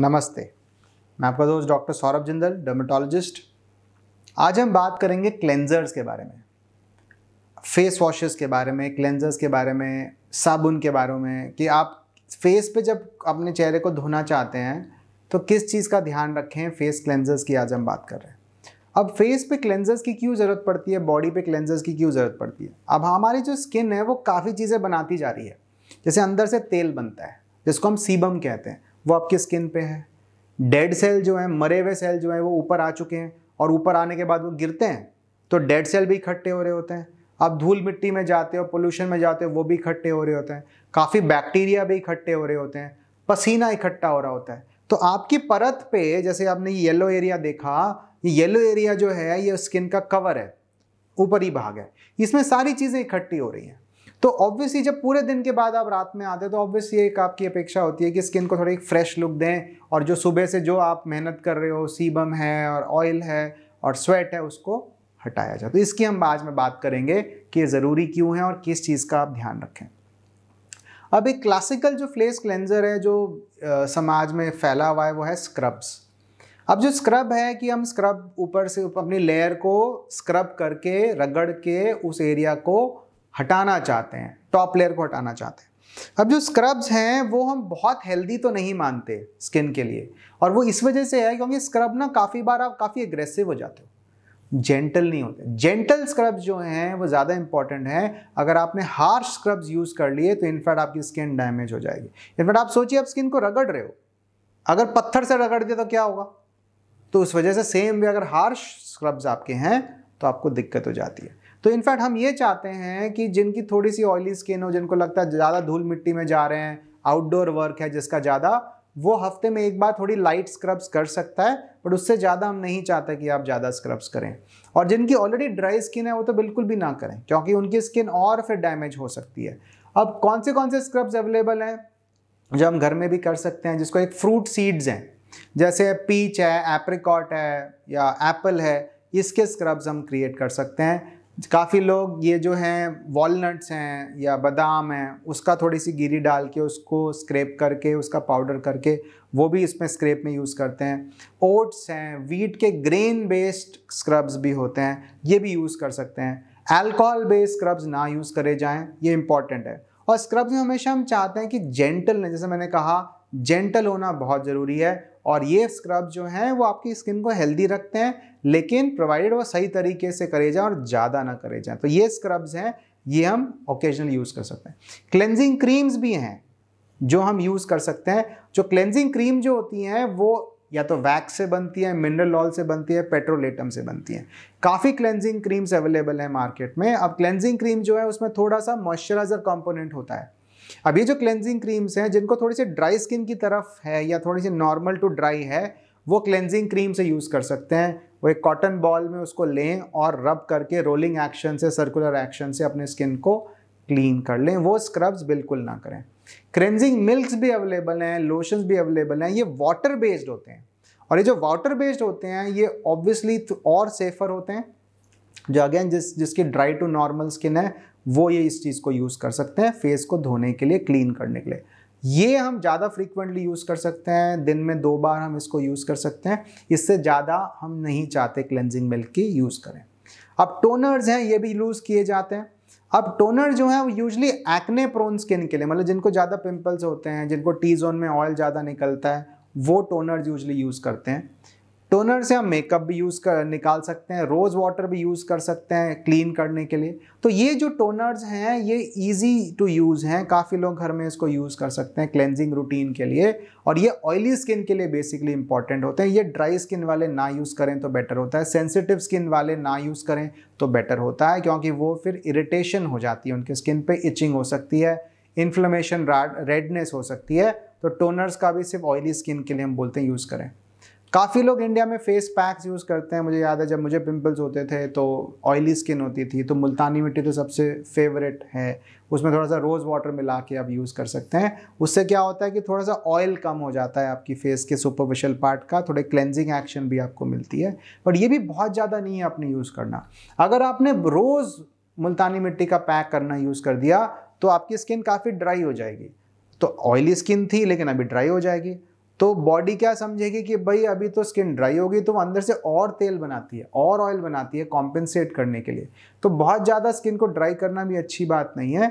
नमस्ते मैं आपका दोस्त डॉक्टर सौरभ जिंदल डर्मेटोलॉजिस्ट आज हम बात करेंगे क्लेंजर्स के बारे में फेस वॉशेस के बारे में क्लेंजर्स के बारे में साबुन के बारे में कि आप फेस पे जब अपने चेहरे को धोना चाहते हैं तो किस चीज़ का ध्यान रखें फेस क्लेंजर्स की आज हम बात कर रहे हैं अब फेस पे क्लेंजर्स की क्यों ज़रूरत पड़ती है बॉडी पे क्लेंजर्स की क्यों ज़रूरत पड़ती है अब हमारी जो स्किन है वो काफ़ी चीज़ें बनाती जा रही है जैसे अंदर से तेल बनता है जिसको हम सीबम कहते हैं वो आपकी स्किन पे है डेड सेल जो हैं मरे हुए सेल जो हैं वो ऊपर आ चुके हैं और ऊपर आने के बाद वो गिरते हैं तो डेड सेल भी इकट्ठे हो रहे होते हैं आप धूल मिट्टी में जाते हो पोल्यूशन में जाते हो वो भी इकट्ठे हो रहे होते हैं काफ़ी बैक्टीरिया भी इकट्ठे हो रहे होते हैं पसीना इकट्ठा हो रहा होता है तो आपकी परत पे जैसे आपने येलो एरिया देखा ये येलो एरिया जो है ये स्किन का कवर है ऊपरी भाग है इसमें सारी चीज़ें इकट्ठी हो रही हैं तो ऑब्वियसली जब पूरे दिन के बाद आप रात में आते हो तो ऑब्वियसली एक आपकी अपेक्षा होती है कि स्किन को थोड़ी फ्रेश लुक दें और जो सुबह से जो आप मेहनत कर रहे हो सीबम है और ऑयल है और स्वेट है उसको हटाया जाए तो इसकी हम आज में बात करेंगे कि ज़रूरी क्यों है और किस चीज़ का आप ध्यान रखें अब एक क्लासिकल जो फ्लेस क्लेंजर है जो आ, समाज में फैला हुआ है वो है स्क्रब्स अब जो स्क्रब है कि हम स्क्रब ऊपर से अपनी लेयर को स्क्रब करके रगड़ के उस एरिया को हटाना चाहते हैं टॉप लेयर को हटाना चाहते हैं अब जो स्क्रब्स हैं वो हम बहुत हेल्दी तो नहीं मानते स्किन के लिए और वो इस वजह से है क्योंकि स्क्रब ना काफ़ी बार आप काफ़ी एग्रेसिव हो जाते हो जेंटल नहीं होते जेंटल स्क्रब्स जो हैं वो ज़्यादा इंपॉर्टेंट हैं अगर आपने हार्श स्क्रब्स यूज़ कर लिए तो इनफैक्ट आपकी स्किन डैमेज हो जाएगी इनफैक्ट आप सोचिए आप स्किन को रगड़ रहे हो अगर पत्थर से रगड़ दिया तो क्या होगा तो उस वजह से सेम भी अगर हार्श स्क्रब्स आपके हैं तो आपको दिक्कत हो जाती है तो इनफैक्ट हम ये चाहते हैं कि जिनकी थोड़ी सी ऑयली स्किन हो जिनको लगता है ज़्यादा धूल मिट्टी में जा रहे हैं आउटडोर वर्क है जिसका ज़्यादा वो हफ्ते में एक बार थोड़ी लाइट स्क्रब्स कर सकता है बट उससे ज़्यादा हम नहीं चाहते कि आप ज़्यादा स्क्रब्स करें और जिनकी ऑलरेडी ड्राई स्किन है वो तो बिल्कुल भी ना करें क्योंकि उनकी स्किन और फिर डैमेज हो सकती है अब कौन से कौन से स्क्रब्स अवेलेबल हैं जो हम घर में भी कर सकते हैं जिसको एक फ्रूट सीड्स हैं जैसे पीच है एप्रिकॉट है या एप्पल है इसके स्क्रब्स हम क्रिएट कर सकते हैं काफ़ी लोग ये जो हैं वॉलनट्स हैं या बादाम हैं उसका थोड़ी सी गिरी डाल के उसको स्क्रैप करके उसका पाउडर करके वो भी इसमें स्क्रैप में यूज़ करते हैं ओट्स हैं वीट के ग्रेन बेस्ड स्क्रब्स भी होते हैं ये भी यूज़ कर सकते हैं अल्कोहल बेस्ड स्क्रब्स ना यूज़ करे जाएँ ये इंपॉर्टेंट है और स्क्रब्स में हमेशा हम चाहते हैं कि जेंटल जैसे मैंने कहा जेंटल होना बहुत ज़रूरी है और ये स्क्रब जो हैं वो आपकी स्किन को हेल्दी रखते हैं लेकिन प्रोवाइडेड वो सही तरीके से करे जाए और ज़्यादा ना करे जाए तो ये स्क्रब्स हैं ये हम ओकेजनल यूज़ कर सकते हैं क्लेंजिंग क्रीम्स भी हैं जो हम यूज़ कर सकते हैं जो क्लेंजिंग क्रीम जो होती हैं वो या तो वैक्स से बनती है मिनरल ऑयल से बनती है पेट्रोलेटम से बनती है काफ़ी क्लेंजिंग क्रीम्स अवेलेबल हैं मार्केट में अब क्लेंजिंग क्रीम जो है उसमें थोड़ा सा मॉइस्चराइजर कंपोनेंट होता है अब ये जो क्लेंजिंग क्रीम्स हैं जिनको थोड़ी सी ड्राई स्किन की तरफ है या थोड़ी सी नॉर्मल टू ड्राई है वो क्लेंजिंग क्रीम से यूज़ कर सकते हैं वो एक कॉटन बॉल में उसको लें और रब करके रोलिंग एक्शन से सर्कुलर एक्शन से अपने स्किन को क्लीन कर लें वो स्क्रब्स बिल्कुल ना करें क्रेंजिंग मिल्क भी अवेलेबल हैं लोशंस भी अवेलेबल हैं ये वाटर बेस्ड होते हैं और ये जो वाटर बेस्ड होते हैं ये ऑब्वियसली तो और सेफर होते हैं जो अगेन जिस जिसकी ड्राई टू नॉर्मल स्किन है वो ये इस चीज़ को यूज़ कर सकते हैं फेस को धोने के लिए क्लीन करने के लिए ये हम ज़्यादा फ्रीक्वेंटली यूज़ कर सकते हैं दिन में दो बार हम इसको यूज़ कर सकते हैं इससे ज़्यादा हम नहीं चाहते क्लेंजिंग मिल्क की यूज़ करें अब टोनर्स हैं ये भी यूज़ किए जाते हैं अब टोनर जो है वो यूजली एक्ने प्रोन स्किन के लिए मतलब जिनको ज़्यादा पिंपल्स होते हैं जिनको टी जोन में ऑयल ज़्यादा निकलता है वो टोनर्स यूजली यूज़ करते हैं टोनर से हम मेकअप भी यूज़ कर निकाल सकते हैं रोज़ वाटर भी यूज़ कर सकते हैं क्लीन करने के लिए तो ये जो टोनर्स हैं ये इजी टू यूज़ हैं काफ़ी लोग घर में इसको यूज़ कर सकते हैं क्लेंजिंग रूटीन के लिए और ये ऑयली स्किन के लिए बेसिकली इंपॉर्टेंट होते हैं ये ड्राई स्किन वाले ना यूज़ करें तो बेटर होता है सेंसिटिव स्किन वाले ना यूज़ करें तो बेटर होता है क्योंकि वो फिर इरिटेशन हो जाती है उनके स्किन पर इचिंग हो सकती है इन्फ्लमेशन रेडनेस हो सकती है तो टोनर्स का भी सिर्फ ऑयली स्किन के लिए हम बोलते हैं यूज़ करें काफ़ी लोग इंडिया में फेस पैक्स यूज़ करते हैं मुझे याद है जब मुझे पिंपल्स होते थे तो ऑयली स्किन होती थी तो मुल्तानी मिट्टी तो सबसे फेवरेट है उसमें थोड़ा सा रोज़ वाटर मिला के आप यूज़ कर सकते हैं उससे क्या होता है कि थोड़ा सा ऑयल कम हो जाता है आपकी फेस के सुपरफिशियल पार्ट का थोड़े क्लेंजिंग एक्शन भी आपको मिलती है बट ये भी बहुत ज़्यादा नहीं है आपने यूज़ करना अगर आपने रोज़ मुल्तानी मिट्टी का पैक करना यूज़ कर दिया तो आपकी स्किन काफ़ी ड्राई हो जाएगी तो ऑयली स्किन थी लेकिन अभी ड्राई हो जाएगी तो बॉडी क्या समझेगी कि भाई अभी तो स्किन ड्राई होगी तो अंदर से और तेल बनाती है और ऑयल बनाती है कॉम्पेंसेट करने के लिए तो बहुत ज़्यादा स्किन को ड्राई करना भी अच्छी बात नहीं है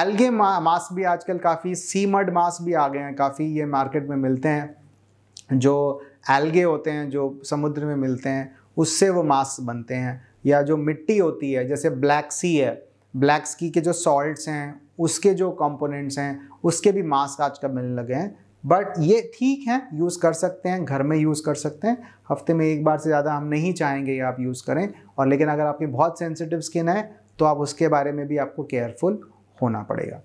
एल्गे मा, मास्क भी आजकल काफ़ी सीमड मास्क भी आ गए हैं काफ़ी ये मार्केट में मिलते हैं जो एल्गे होते हैं जो समुद्र में मिलते हैं उससे वो मास्क बनते हैं या जो मिट्टी होती है जैसे ब्लैक सी है ब्लैक सी के जो सॉल्ट्स हैं उसके जो कंपोनेंट्स हैं उसके भी मास्क आजकल मिलने लगे हैं बट ये ठीक है यूज़ कर सकते हैं घर में यूज़ कर सकते हैं हफ्ते में एक बार से ज़्यादा हम नहीं चाहेंगे ये आप यूज़ करें और लेकिन अगर आपकी बहुत सेंसिटिव स्किन है तो आप उसके बारे में भी आपको केयरफुल होना पड़ेगा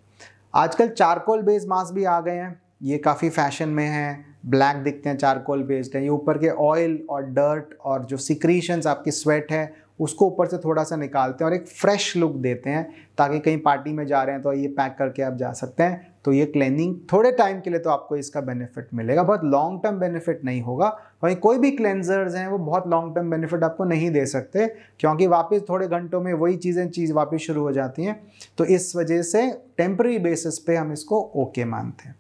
आजकल चारकोल बेस्ड मास्क भी आ गए हैं ये काफ़ी फैशन में हैं ब्लैक दिखते हैं चारकोल बेस्ड हैं ये ऊपर के ऑयल और डर्ट और जो सिक्रीशंस आपकी स्वेट है उसको ऊपर से थोड़ा सा निकालते हैं और एक फ्रेश लुक देते हैं ताकि कहीं पार्टी में जा रहे हैं तो ये पैक करके आप जा सकते हैं तो ये क्लेनिंग थोड़े टाइम के लिए तो आपको इसका बेनिफिट मिलेगा बहुत लॉन्ग टर्म बेनिफिट नहीं होगा वहीं कोई भी क्लेंजर्स हैं वो बहुत लॉन्ग टर्म बेनिफिट आपको नहीं दे सकते क्योंकि वापस थोड़े घंटों में वही चीज़ें चीज़ वापस शुरू हो जाती हैं तो इस वजह से टेम्प्रेरी बेसिस पे हम इसको ओके मानते हैं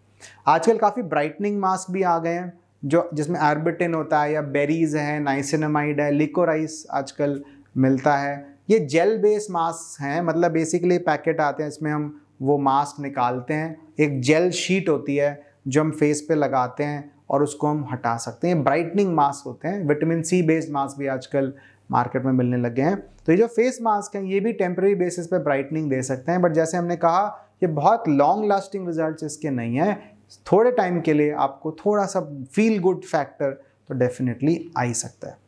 आजकल काफ़ी ब्राइटनिंग मास्क भी आ गए हैं जो जिसमें आर्बिटिन होता है या बेरीज हैं नाइसिनमाइड है लिकोराइस आजकल मिलता है ये जेल बेस मास्क हैं मतलब बेसिकली पैकेट आते हैं इसमें हम वो मास्क निकालते हैं एक जेल शीट होती है जो हम फेस पे लगाते हैं और उसको हम हटा सकते हैं ब्राइटनिंग मास्क होते हैं विटामिन सी बेस्ड मास्क भी आजकल मार्केट में मिलने लगे हैं तो ये जो फेस मास्क हैं ये भी टेम्प्रेरी बेसिस पे ब्राइटनिंग दे सकते हैं बट जैसे हमने कहा ये बहुत लॉन्ग लास्टिंग रिजल्ट इसके नहीं हैं थोड़े टाइम के लिए आपको थोड़ा सा फील गुड फैक्टर तो डेफिनेटली आ ही सकता है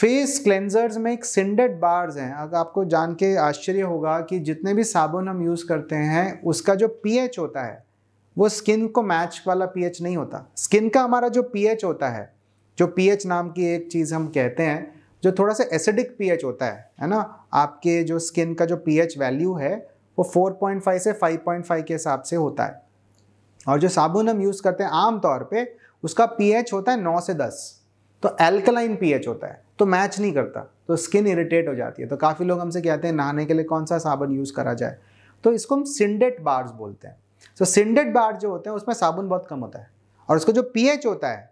फेस क्लेंजर्स में एक सिंडेड बार्स हैं अगर आपको जान के आश्चर्य होगा कि जितने भी साबुन हम यूज़ करते हैं उसका जो पीएच होता है वो स्किन को मैच वाला पीएच नहीं होता स्किन का हमारा जो पीएच होता है जो पीएच नाम की एक चीज़ हम कहते हैं जो थोड़ा सा एसिडिक पीएच होता है है ना आपके जो स्किन का जो पीएच वैल्यू है वो 4.5 से 5.5 के हिसाब से होता है और जो साबुन हम यूज़ करते हैं आमतौर पर उसका पी होता है नौ से दस तो एल्कलाइन पी होता है तो मैच नहीं करता तो स्किन इरिटेट हो जाती है तो काफ़ी लोग हमसे कहते हैं नहाने के लिए कौन सा साबुन यूज़ करा जाए तो इसको हम सिंडेट बार्स बोलते हैं सो सिंडेट बार जो होते हैं उसमें साबुन बहुत कम होता है और उसका जो पी होता है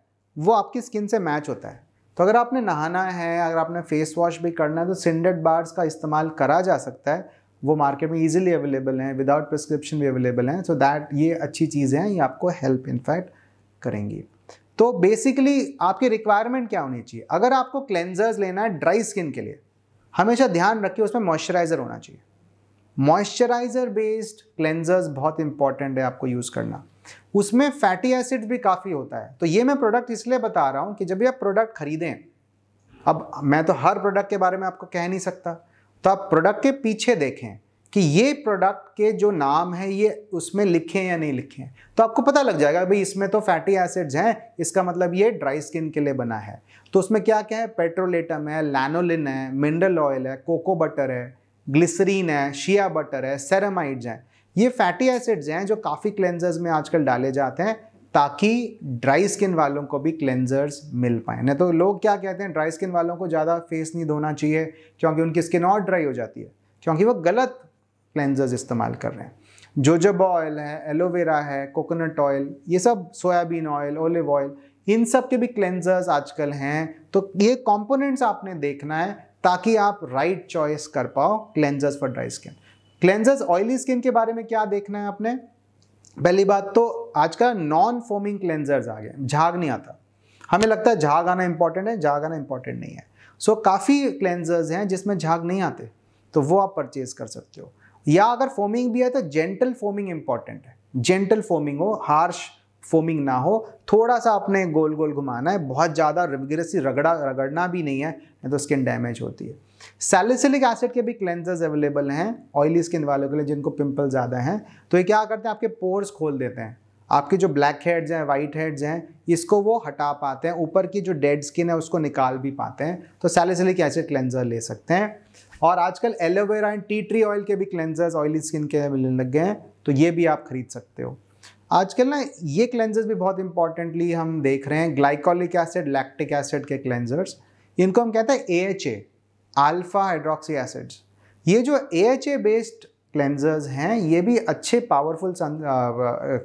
वो आपकी स्किन से मैच होता है तो अगर आपने नहाना है अगर आपने फेस वॉश भी करना है तो सिंडेट बार्स का इस्तेमाल करा जा सकता है वो मार्केट में इजीली अवेलेबल हैं विदाउट प्रिस्क्रिप्शन भी अवेलेबल हैं सो दैट ये अच्छी चीज़ें हैं ये आपको हेल्प इनफैक्ट करेंगी तो बेसिकली आपकी रिक्वायरमेंट क्या होनी चाहिए अगर आपको क्लेंजर्स लेना है ड्राई स्किन के लिए हमेशा ध्यान रखिए उसमें मॉइस्चराइज़र होना चाहिए मॉइस्चराइज़र बेस्ड क्लेंजर्स बहुत इंपॉर्टेंट है आपको यूज़ करना उसमें फैटी एसिड भी काफ़ी होता है तो ये मैं प्रोडक्ट इसलिए बता रहा हूँ कि जब भी आप प्रोडक्ट खरीदें अब मैं तो हर प्रोडक्ट के बारे में आपको कह नहीं सकता तो आप प्रोडक्ट के पीछे देखें कि ये प्रोडक्ट के जो नाम है ये उसमें लिखे हैं या नहीं लिखे हैं तो आपको पता लग जाएगा भाई इसमें तो फैटी एसिड्स हैं इसका मतलब ये ड्राई स्किन के लिए बना है तो उसमें क्या क्या है पेट्रोलेटम है लैनोलिन है मिनरल ऑयल है कोको बटर है ग्लिसरीन है शिया बटर है सेरामाइड्स हैं ये फैटी एसिड्स हैं जो काफ़ी क्लेंजर्स में आजकल डाले जाते हैं ताकि ड्राई स्किन वालों को भी क्लेंजर्स मिल पाए नहीं तो लोग क्या कहते हैं ड्राई स्किन वालों को ज़्यादा फेस नहीं धोना चाहिए क्योंकि उनकी स्किन और ड्राई हो जाती है क्योंकि वो गलत क्लेंजर्स इस्तेमाल कर रहे हैं जोजबा ऑयल है एलोवेरा है कोकोनट ऑयल ये सब सोयाबीन ऑयल ओलिव ऑयल इन सब के भी क्लेंजर्स आजकल हैं तो ये कंपोनेंट्स आपने देखना है ताकि आप राइट right चॉइस कर पाओ cleansers for dry skin cleansers oily skin के बारे में क्या देखना है आपने पहली बात तो आज का नॉन फोमिंग क्लेंजर्स आ गए झाग नहीं आता हमें लगता है झाग आना इंपॉर्टेंट है झाग आना इंपॉर्टेंट नहीं है सो so, काफ़ी क्लेंजर्स हैं जिसमें झाग नहीं आते तो वो आप परचेज कर सकते हो या अगर फोमिंग भी है तो जेंटल फोमिंग इंपॉर्टेंट है जेंटल फोमिंग हो हार्श फोमिंग ना हो थोड़ा सा अपने गोल गोल घुमाना है बहुत ज़्यादा रिगरसली रगड़ा रगड़ना भी नहीं है नहीं तो स्किन डैमेज होती है सैलिसिलिक एसिड के भी क्लेंजर्स अवेलेबल हैं ऑयली स्किन वालों के लिए जिनको पिंपल ज़्यादा हैं तो ये क्या करते हैं आपके पोर्स खोल देते हैं आपके जो ब्लैक हेड्स हैं वाइट हेड्स हैं इसको वो हटा पाते हैं ऊपर की जो डेड स्किन है उसको निकाल भी पाते हैं तो सैलिसिलिक एसिड क्लेंजर ले सकते हैं और आजकल aloe vera and tea tree oil के भी क्लेंजर्स ऑयली स्किन के मिलने लग गए हैं तो ये भी आप खरीद सकते हो आजकल ना ये क्लेंजर्स भी बहुत इंपॉर्टेंटली हम देख रहे हैं ग्लाइकोलिक एसिड लैक्टिक एसिड के क्लेंजर्स इनको हम कहते हैं A H A alpha hydroxy acids ये जो A H A based cleansers हैं ये भी अच्छे पावरफुल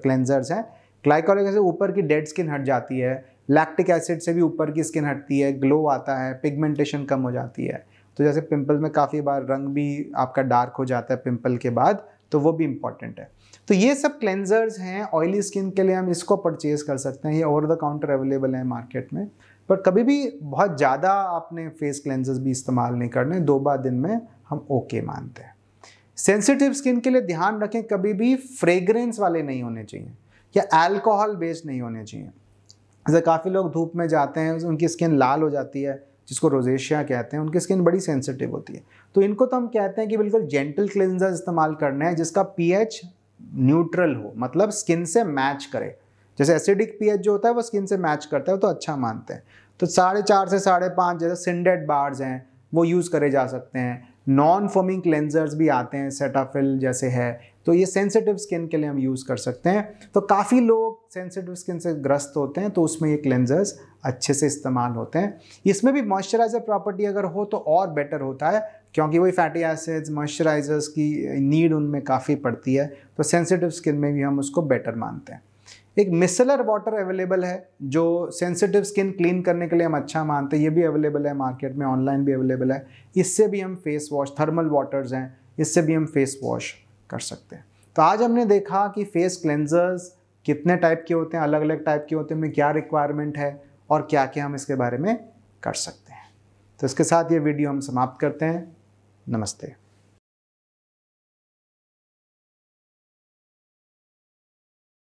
क्लेंजर्स हैं ग्लाइकोलिक एसिड ऊपर की डेड स्किन हट जाती है लैक्टिक एसिड से भी ऊपर की स्किन हटती है ग्लो आता है पिगमेंटेशन कम हो जाती है तो जैसे पिंपल में काफ़ी बार रंग भी आपका डार्क हो जाता है पिंपल के बाद तो वो भी इम्पॉर्टेंट है तो ये सब क्लेंजर्स हैं ऑयली स्किन के लिए हम इसको परचेज कर सकते हैं ये ओवर द काउंटर अवेलेबल है मार्केट में पर कभी भी बहुत ज़्यादा आपने फेस क्लेंजर्स भी इस्तेमाल नहीं करने दो बार दिन में हम ओके okay मानते हैं सेंसिटिव स्किन के लिए ध्यान रखें कभी भी फ्रेग्रेंस वाले नहीं होने चाहिए या अल्कोहल बेस्ड नहीं होने चाहिए जैसे काफ़ी लोग धूप में जाते हैं उनकी स्किन लाल हो जाती है जिसको रोजेशिया कहते हैं उनकी स्किन बड़ी सेंसिटिव होती है तो इनको तो हम कहते हैं कि बिल्कुल जेंटल क्लिनजर इस्तेमाल करना है जिसका पी न्यूट्रल हो मतलब स्किन से मैच करे जैसे एसिडिक पी जो होता है वो स्किन से मैच करता है तो अच्छा मानते हैं तो साढ़े चार से साढ़े पाँच जैसे सिंडेड बार्स हैं वो यूज़ करे जा सकते हैं नॉन फोमिंग क्लेंजर्स भी आते हैं सेटाफिल जैसे है तो ये सेंसिटिव स्किन के लिए हम यूज़ कर सकते हैं तो काफ़ी लोग सेंसिटिव स्किन से ग्रस्त होते हैं तो उसमें ये क्लेंजर्स अच्छे से इस्तेमाल होते हैं इसमें भी मॉइस्चराइज़र प्रॉपर्टी अगर हो तो और बेटर होता है क्योंकि वही फैटी एसिड्स मॉइस्चराइजर्स की नीड उनमें काफ़ी पड़ती है तो सेंसिटिव स्किन में भी हम उसको बेटर मानते हैं एक मिसलर वाटर अवेलेबल है जो सेंसिटिव स्किन क्लीन करने के लिए हम अच्छा मानते हैं ये भी अवेलेबल है मार्केट में ऑनलाइन भी अवेलेबल है इससे भी हम फेस वॉश थर्मल वाटर्स हैं इससे भी हम फेस वॉश कर सकते हैं तो आज हमने देखा कि फेस क्लेंजर्स कितने टाइप के होते हैं अलग अलग टाइप के होते हैं उनमें क्या रिक्वायरमेंट है और क्या क्या हम इसके बारे में कर सकते हैं तो इसके साथ ये वीडियो हम समाप्त करते हैं नमस्ते